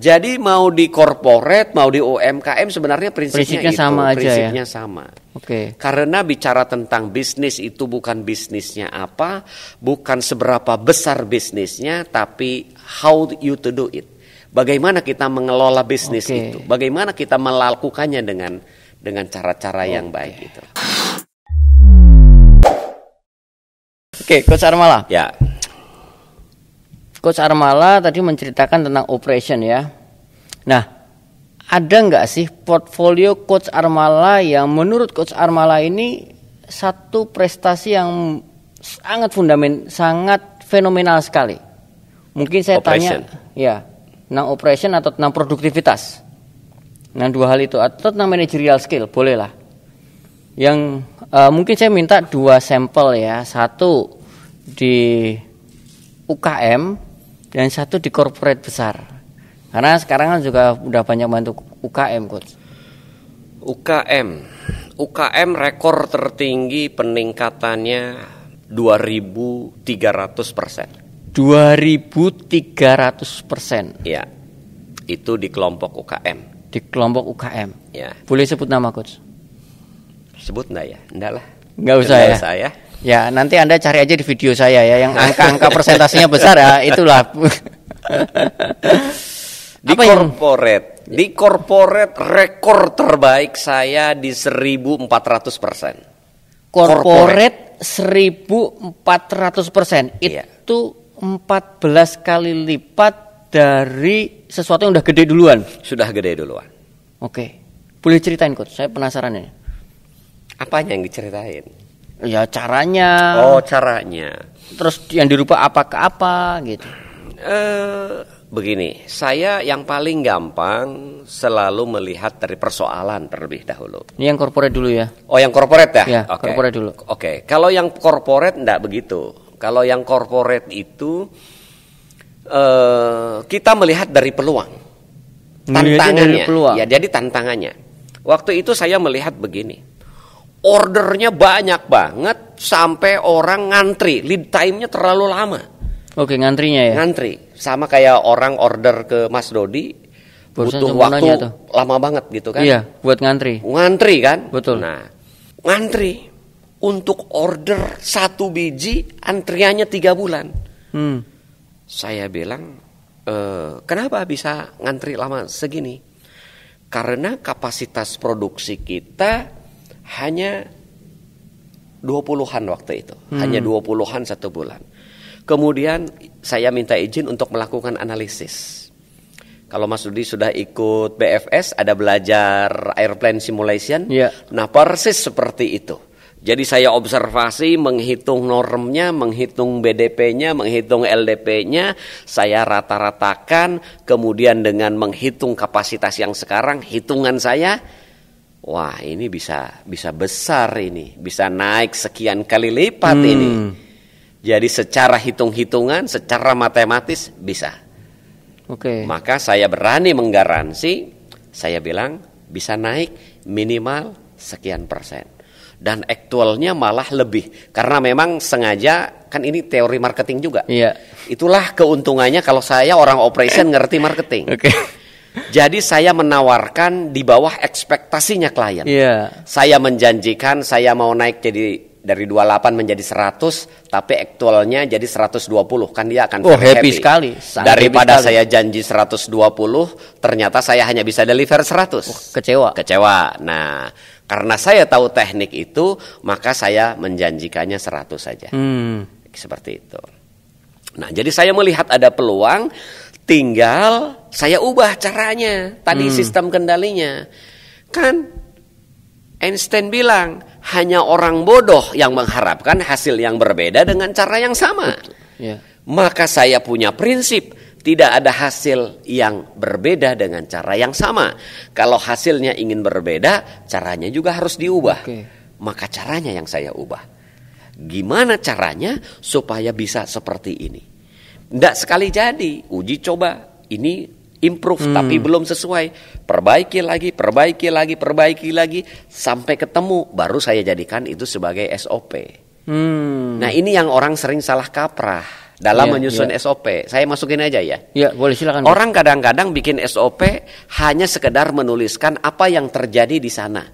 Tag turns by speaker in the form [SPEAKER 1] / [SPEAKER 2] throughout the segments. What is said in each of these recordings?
[SPEAKER 1] Jadi mau di korporat, mau di UMKM sebenarnya prinsipnya, prinsipnya itu, sama prinsipnya aja ya? sama. Oke. Okay. Karena bicara tentang bisnis itu bukan bisnisnya apa, bukan seberapa besar bisnisnya, tapi how you to do it. Bagaimana kita mengelola bisnis okay. itu, bagaimana kita melakukannya dengan dengan cara-cara okay. yang baik itu. Oke, okay, Coach Armala. Ya. Coach Armala tadi menceritakan tentang operation ya. Nah, ada nggak sih portfolio Coach Armala yang menurut Coach Armala ini satu prestasi yang sangat fundament, sangat fenomenal sekali. Mungkin saya operation. tanya, ya, tentang operation atau tentang produktivitas. tentang dua hal itu atau tentang managerial skill bolehlah. Yang uh, mungkin saya minta dua sampel ya, satu di UKM dan satu di corporate besar. Karena sekarang kan juga udah banyak bantu UKM coach. UKM. UKM rekor tertinggi peningkatannya 2300 persen. 2300 persen. Ya, itu di kelompok UKM. Di kelompok UKM. Ya. Boleh sebut nama coach? Sebut enggak ya? Enggak lah. Enggak usah enggak ya. Usah ya. Ya, nanti Anda cari aja di video saya ya yang angka-angka persentasenya besar ya, itulah. Di Apa corporate, yang... di corporate rekor terbaik saya di 1400 persen. Corporate, empat 1400 persen. Iya. empat 14 kali lipat dari sesuatu yang udah gede duluan. Sudah gede duluan. Oke. Boleh ceritain kok? saya penasaran ini. Apanya yang diceritain? Ya caranya. Oh, caranya. Terus yang dirupa apa ke apa gitu. Eh uh begini, saya yang paling gampang selalu melihat dari persoalan terlebih dahulu. Ini yang korporat dulu ya? Oh, yang korporat ya? Ya, okay. korporat dulu. Oke, okay. kalau yang korporat enggak begitu. Kalau yang korporat itu uh, kita melihat dari peluang, tantangannya. Dari peluang. Ya, jadi tantangannya. Waktu itu saya melihat begini, ordernya banyak banget sampai orang ngantri, lead time-nya terlalu lama Oke, ngantrinya ya. Ngantri. Sama kayak orang order ke Mas Dodi Barusan butuh waktu tuh. lama banget gitu kan. Iya, buat ngantri. Ngantri kan? Betul. Nah, ngantri untuk order satu biji antriannya tiga bulan. Hmm. Saya bilang, e, kenapa bisa ngantri lama segini? Karena kapasitas produksi kita hanya dua puluhan waktu itu. Hmm. Hanya dua puluhan satu bulan Kemudian saya minta izin untuk melakukan analisis. Kalau Mas Dudi sudah ikut BFS, ada belajar airplane simulation. Ya. Nah persis seperti itu. Jadi saya observasi, menghitung normnya, menghitung BDP-nya, menghitung LDP-nya, saya rata-ratakan, kemudian dengan menghitung kapasitas yang sekarang, hitungan saya, wah ini bisa bisa besar ini, bisa naik sekian kali lipat hmm. ini. Jadi secara hitung-hitungan, secara matematis bisa. Oke. Okay. Maka saya berani menggaransi, saya bilang bisa naik minimal sekian persen. Dan aktualnya malah lebih karena memang sengaja kan ini teori marketing juga. Iya. Itulah keuntungannya kalau saya orang operation ngerti marketing. Oke. Jadi saya menawarkan di bawah ekspektasinya klien. Iya. Saya menjanjikan saya mau naik jadi dari 28 menjadi 100 tapi aktualnya jadi 120 kan dia akan oh, happy, happy sekali Sangat daripada happy sekali. saya janji 120 ternyata saya hanya bisa deliver 100 oh, kecewa kecewa nah karena saya tahu teknik itu maka saya menjanjikannya 100 saja hmm. seperti itu nah jadi saya melihat ada peluang tinggal saya ubah caranya tadi hmm. sistem kendalinya kan Einstein bilang hanya orang bodoh yang mengharapkan hasil yang berbeda dengan cara yang sama. Ya. Maka saya punya prinsip tidak ada hasil yang berbeda dengan cara yang sama. Kalau hasilnya ingin berbeda, caranya juga harus diubah. Okay. Maka caranya yang saya ubah. Gimana caranya supaya bisa seperti ini? Tidak sekali jadi uji coba ini improve hmm. tapi belum sesuai. Perbaiki lagi, perbaiki lagi, perbaiki lagi sampai ketemu baru saya jadikan itu sebagai SOP. Hmm. Nah, ini yang orang sering salah kaprah dalam yeah, menyusun yeah. SOP. Saya masukin aja ya. Iya, yeah, boleh silakan. Orang kadang-kadang bikin SOP hanya sekedar menuliskan apa yang terjadi di sana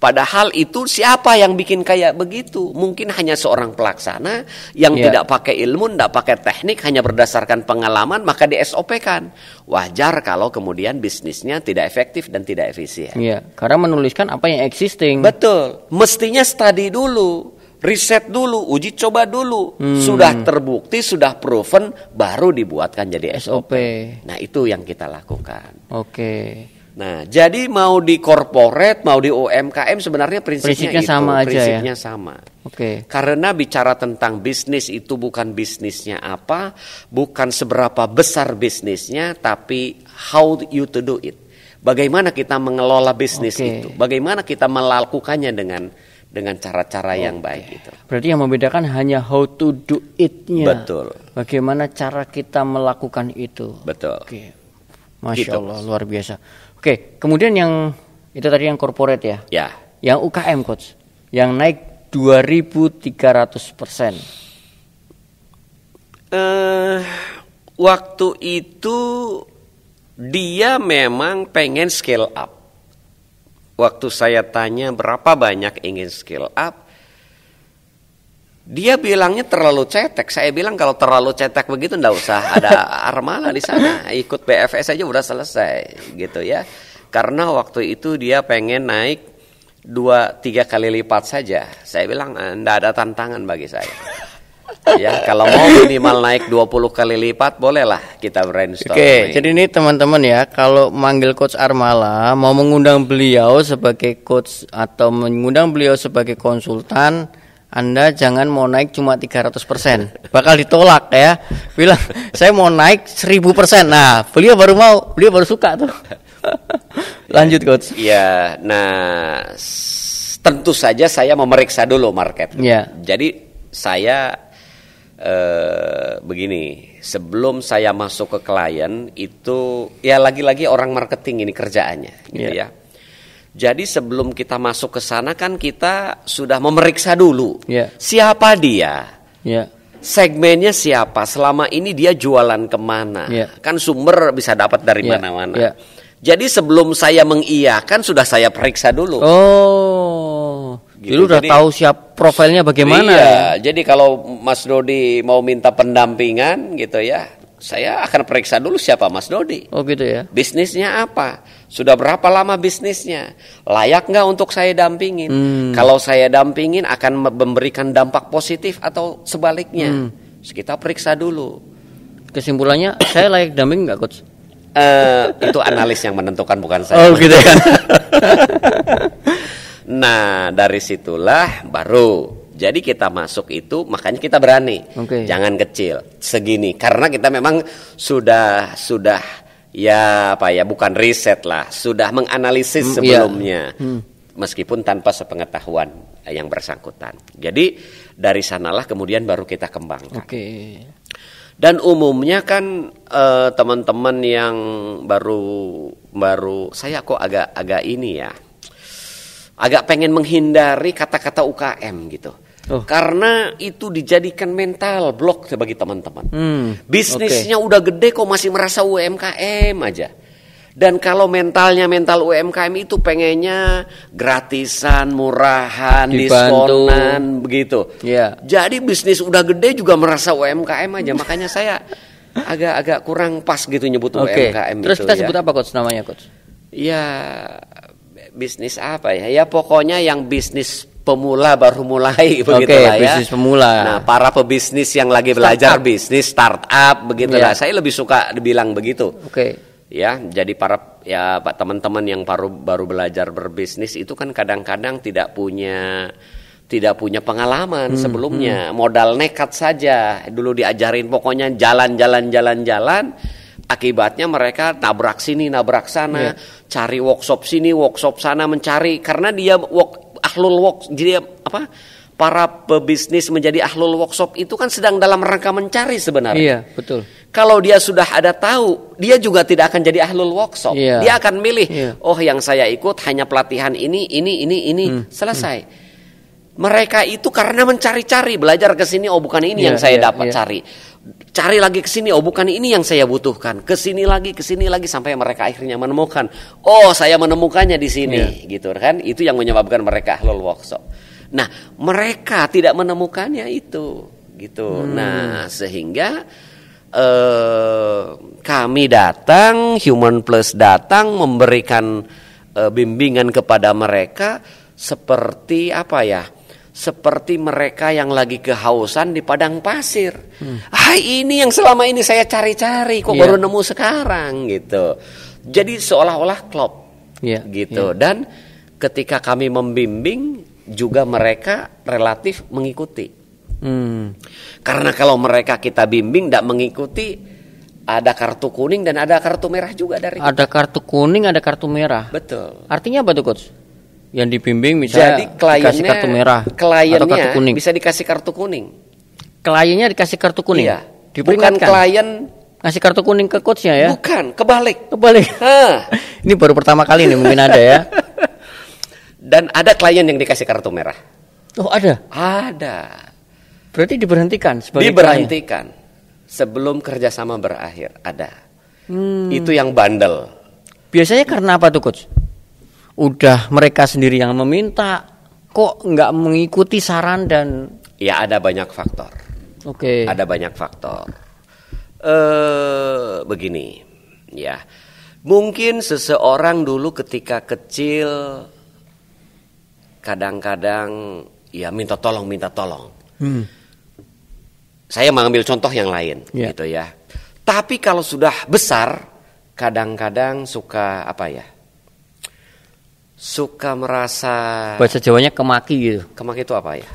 [SPEAKER 1] Padahal itu siapa yang bikin kayak begitu? Mungkin hanya seorang pelaksana yang yeah. tidak pakai ilmu, tidak pakai teknik, hanya berdasarkan pengalaman, maka di SOP kan. Wajar kalau kemudian bisnisnya tidak efektif dan tidak efisien. Iya, yeah. karena menuliskan apa yang existing. Betul, mestinya study dulu. Riset dulu, uji coba dulu, hmm. sudah terbukti, sudah proven, baru dibuatkan jadi SOP. SOP. Nah itu yang kita lakukan. Oke. Okay. Nah, jadi mau di korporat, mau di UMKM sebenarnya prinsipnya, prinsipnya itu, sama prinsipnya aja ya. sama. Oke. Okay. Karena bicara tentang bisnis itu bukan bisnisnya apa, bukan seberapa besar bisnisnya, tapi how you to do it. Bagaimana kita mengelola bisnis okay. itu? Bagaimana kita melakukannya dengan dengan cara-cara okay. yang baik itu. Berarti yang membedakan hanya how to do it-nya. Betul. Bagaimana cara kita melakukan itu. Betul. Oke. Okay. Masya gitu. Allah luar biasa. Oke, kemudian yang itu tadi yang corporate ya. Ya. Yang UKM coach, yang naik 2300 persen. Uh, waktu itu dia memang pengen scale up. Waktu saya tanya berapa banyak ingin scale up, dia bilangnya terlalu cetek. Saya bilang kalau terlalu cetek begitu ndak usah ada Armala di sana. Ikut BFS aja udah selesai gitu ya. Karena waktu itu dia pengen naik dua tiga kali lipat saja. Saya bilang eh, ndak ada tantangan bagi saya. ya kalau mau minimal naik 20 kali lipat bolehlah kita brainstorm. Oke, jadi ini teman-teman ya, kalau manggil coach Armala mau mengundang beliau sebagai coach atau mengundang beliau sebagai konsultan anda jangan mau naik cuma 300%. Bakal ditolak ya. Bilang, "Saya mau naik 1000%." Nah, beliau baru mau, beliau baru suka tuh. Lanjut, coach. Iya. Nah, tentu saja saya memeriksa dulu market. Iya. Jadi saya eh begini, sebelum saya masuk ke klien itu ya lagi-lagi orang marketing ini kerjaannya gitu iya. ya. ya jadi sebelum kita masuk ke sana kan kita sudah memeriksa dulu yeah. siapa dia, yeah. segmennya siapa, selama ini dia jualan kemana, yeah. kan sumber bisa dapat dari ya. mana-mana. Yeah. Yeah. Jadi sebelum saya mengiyakan sudah saya periksa dulu. Oh, gitu. jadi udah tahu siap profilnya bagaimana? Iya, ya? jadi kalau Mas Dodi mau minta pendampingan gitu ya, saya akan periksa dulu siapa Mas Dodi. Oh gitu ya. Bisnisnya apa? Sudah berapa lama bisnisnya? Layak nggak untuk saya dampingin? Hmm. Kalau saya dampingin akan memberikan dampak positif atau sebaliknya? Hmm. kita periksa dulu. Kesimpulannya saya layak damping nggak coach? Uh, itu analis yang menentukan bukan saya. Oh gitu kan. nah dari situlah baru jadi kita masuk itu makanya kita berani. Okay. Jangan kecil segini karena kita memang sudah sudah ya apa ya bukan riset lah, sudah menganalisis hmm, iya. sebelumnya. Iya. Hmm. Meskipun tanpa sepengetahuan yang bersangkutan. Jadi dari sanalah kemudian baru kita kembangkan. Okay. Dan umumnya kan teman eh, teman-teman yang baru baru saya kok agak agak ini ya agak pengen menghindari kata-kata UKM gitu. Oh. Karena itu dijadikan mental block sebagai teman-teman. Hmm. Bisnisnya okay. udah gede kok masih merasa UMKM aja. Dan kalau mentalnya mental UMKM itu pengennya gratisan, murahan, Dibantu. diskonan begitu. Yeah. Jadi bisnis udah gede juga merasa UMKM aja. Makanya saya agak-agak kurang pas gitu nyebut okay. UMKM Terus itu, kita ya. sebut apa coach namanya coach? Ya bisnis apa ya? Ya pokoknya yang bisnis pemula baru mulai begitu ya. bisnis pemula. Nah, para pebisnis yang lagi start belajar up. bisnis startup begitu yeah. Iya. Saya lebih suka dibilang begitu. Oke. Okay. Ya, jadi para ya Pak teman-teman yang baru baru belajar berbisnis itu kan kadang-kadang tidak punya tidak punya pengalaman hmm, sebelumnya. Hmm. Modal nekat saja. Dulu diajarin pokoknya jalan-jalan jalan-jalan akibatnya mereka nabrak sini, nabrak sana, yeah. cari workshop sini, workshop sana mencari karena dia work ahlul work jadi apa para pebisnis menjadi ahlul workshop itu kan sedang dalam rangka mencari sebenarnya. Iya, betul. Kalau dia sudah ada tahu, dia juga tidak akan jadi ahlul workshop. Iya. Dia akan milih, iya. oh yang saya ikut hanya pelatihan ini, ini, ini, ini, hmm. selesai. Hmm. Mereka itu karena mencari-cari, belajar ke sini, oh bukan ini iya, yang saya iya, dapat iya. cari cari lagi ke sini. Oh, bukan ini yang saya butuhkan. Ke sini lagi, ke sini lagi sampai mereka akhirnya menemukan. Oh, saya menemukannya di sini, yeah. gitu kan? Itu yang menyebabkan mereka halal workshop. Nah, mereka tidak menemukannya itu, gitu. Hmm. Nah, sehingga eh, kami datang, Human Plus datang memberikan eh, bimbingan kepada mereka seperti apa ya? seperti mereka yang lagi kehausan di padang pasir. Hmm. Ah ini yang selama ini saya cari-cari kok yeah. baru nemu sekarang gitu. Jadi seolah-olah klop yeah. gitu yeah. dan ketika kami membimbing juga mereka relatif mengikuti. Hmm. Karena kalau mereka kita bimbing tidak mengikuti ada kartu kuning dan ada kartu merah juga dari Ada kartu kuning, ada kartu merah. Betul. Artinya apa tuh coach? yang dibimbing misalnya Jadi kliennya, dikasih kartu merah atau kartu kuning. bisa dikasih kartu kuning. Kliennya dikasih kartu kuning. Iya. Bukan klien kasih kartu kuning ke coachnya ya? Bukan, kebalik. Kebalik. ini baru pertama kali nih mungkin ada ya. Dan ada klien yang dikasih kartu merah. Oh ada? Ada. Berarti diberhentikan sebagai Diberhentikan. Klien. Sebelum kerjasama berakhir ada. Hmm. Itu yang bandel. Biasanya karena apa tuh coach? udah mereka sendiri yang meminta kok nggak mengikuti saran dan ya ada banyak faktor oke okay. ada banyak faktor eh begini ya mungkin seseorang dulu ketika kecil kadang-kadang ya minta tolong minta tolong hmm. saya mengambil contoh yang lain yeah. gitu ya tapi kalau sudah besar kadang-kadang suka apa ya suka merasa bahasa Jawanya kemaki gitu. Kemaki itu apa ya?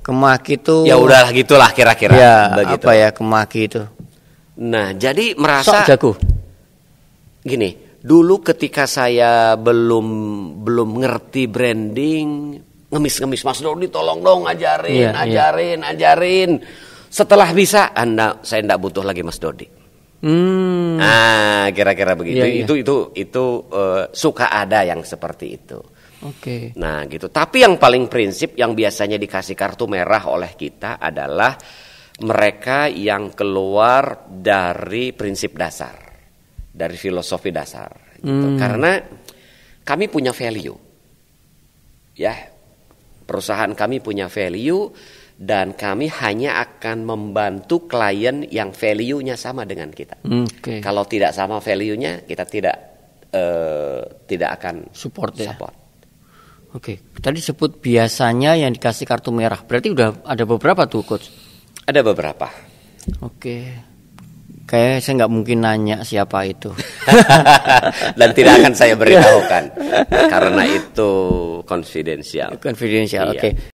[SPEAKER 1] Kemaki itu ya udahlah gitulah kira-kira. Ya, begitu. apa ya kemaki itu? Nah, jadi merasa Sok jago. Gini, dulu ketika saya belum belum ngerti branding, ngemis-ngemis Mas Dodi tolong dong ajarin, ya, ajarin, ya. ajarin. Setelah bisa Anda saya tidak butuh lagi Mas Dodi. Hmm. Nah, kira-kira begitu. Yeah, yeah. Itu itu itu uh, suka ada yang seperti itu. Oke. Okay. Nah, gitu. Tapi yang paling prinsip yang biasanya dikasih kartu merah oleh kita adalah mereka yang keluar dari prinsip dasar, dari filosofi dasar. Gitu. Hmm. Karena kami punya value, ya. Perusahaan kami punya value dan kami hanya akan membantu klien yang value-nya sama dengan kita. Hmm, okay. Kalau tidak sama value-nya, kita tidak uh, tidak akan support. Ya? support. Oke, okay. tadi sebut biasanya yang dikasih kartu merah. Berarti udah ada beberapa tuh, coach? Ada beberapa. Oke. Okay. Kayaknya saya nggak mungkin nanya siapa itu. Dan tidak akan saya beritahukan karena itu konfidensial. Konfidensial. Oke. Okay. Iya.